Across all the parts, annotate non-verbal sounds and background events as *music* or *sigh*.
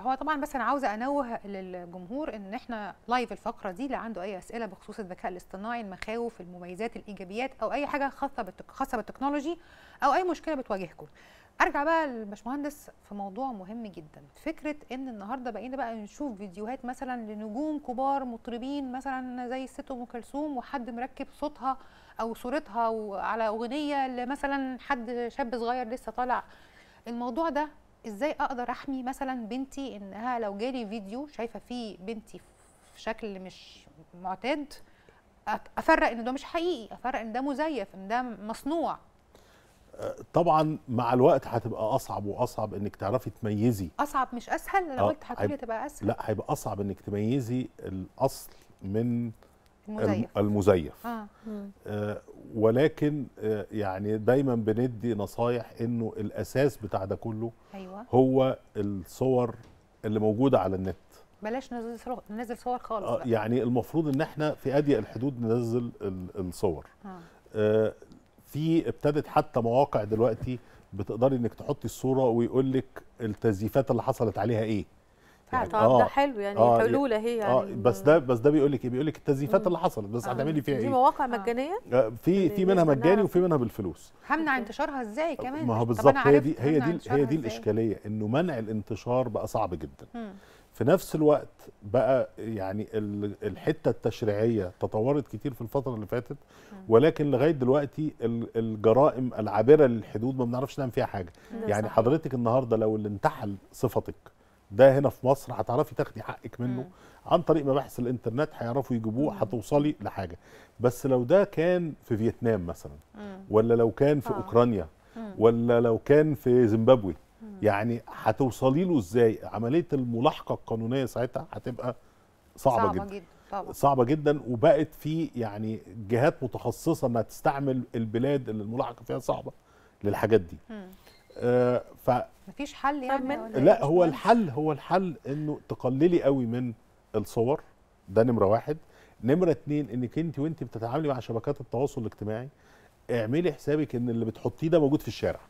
هو طبعا بس انا عاوزه انوه للجمهور ان احنا لايف الفقره دي اللي عنده اي اسئله بخصوص الذكاء الاصطناعي المخاوف المميزات الايجابيات او اي حاجه خاصه خاصه بالتكنولوجي او اي مشكله بتواجهكم ارجع بقى للباشمهندس في موضوع مهم جدا فكره ان النهارده بقينا بقى نشوف فيديوهات مثلا لنجوم كبار مطربين مثلا زي الست ام كلثوم وحد مركب صوتها او صورتها على اغنيه لمثلا حد شاب صغير لسه طالع الموضوع ده ازاي اقدر احمي مثلا بنتي انها لو جالي فيديو شايفه فيه بنتي في شكل مش معتاد افرق ان ده مش حقيقي افرق ان ده مزيف ان ده مصنوع آه، طبعا مع الوقت هتبقى اصعب واصعب انك تعرفي تميزي اصعب مش اسهل انا آه، قلت هتقولي هتبقى اسهل لا هيبقى اصعب انك تميزي الاصل من المزيف, المزيف. آه. آه ولكن آه، يعني دايما بندي نصايح انه الاساس بتاع ده كله أيوة. هو الصور اللي موجوده على النت بلاش ننزل صور خالص آه، بقى. يعني المفروض ان احنا في اضيق الحدود ننزل الصور آه. آه في ابتدت حتى مواقع دلوقتي بتقدري انك تحطي الصوره ويقول لك التزييفات اللي حصلت عليها ايه يعني. ده آه. حلو يعني آه حلوله طيب هي آه، يعني آه بس ده بس ده بيقول لك ايه بيقول لك التزييفات اللي حصلت بس آه هتعملي فيها ايه دي مواقع آه. مجانيه في في منها مجاني وفي منها بالفلوس همنع انتشارها ازاي كمان ما هو بالظبط هي دي هي دي هي دي الاشكاليه انه منع الانتشار بقى صعب جدا في نفس الوقت بقى يعني الحته التشريعيه تطورت كتير في الفتره اللي فاتت ولكن لغايه دلوقتي الجرائم العابره للحدود ما بنعرفش نعمل فيها حاجه يعني حضرتك النهارده لو اللي انتحل صفتك ده هنا في مصر هتعرفي تاخدي حقك منه مم. عن طريق مباحث الانترنت هيعرفوا يجيبوه هتوصلي لحاجه بس لو ده كان في فيتنام مثلا مم. ولا لو كان في آه. اوكرانيا مم. ولا لو كان في زيمبابوي يعني هتوصلي له ازاي عمليه الملاحقه القانونيه ساعتها هتبقى صعبه, صعبة جدا, جدا. طبعا. صعبه جدا وبقت في يعني جهات متخصصه انها تستعمل البلاد اللي الملاحقه فيها صعبه للحاجات دي م. آه، ف مفيش حل يعني لا هو الحل هو الحل انه تقللي قوي من الصور ده نمره واحد نمره اتنين انك انت وانت بتتعاملي مع شبكات التواصل الاجتماعي اعملي حسابك ان اللي بتحطيه ده موجود في الشارع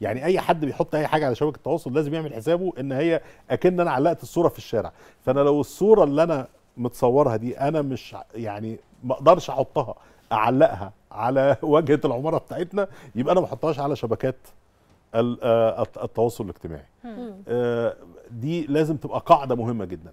يعني اي حد بيحط اي حاجه على شبكه التواصل لازم يعمل حسابه ان هي اكن انا علقت الصوره في الشارع فانا لو الصوره اللي انا متصورها دي انا مش يعني ما اقدرش احطها اعلقها على *laughs* واجهه العماره بتاعتنا يبقى انا ما بحطهاش على شبكات آه، التواصل الاجتماعي آه، دي لازم تبقى قاعده مهمه جدا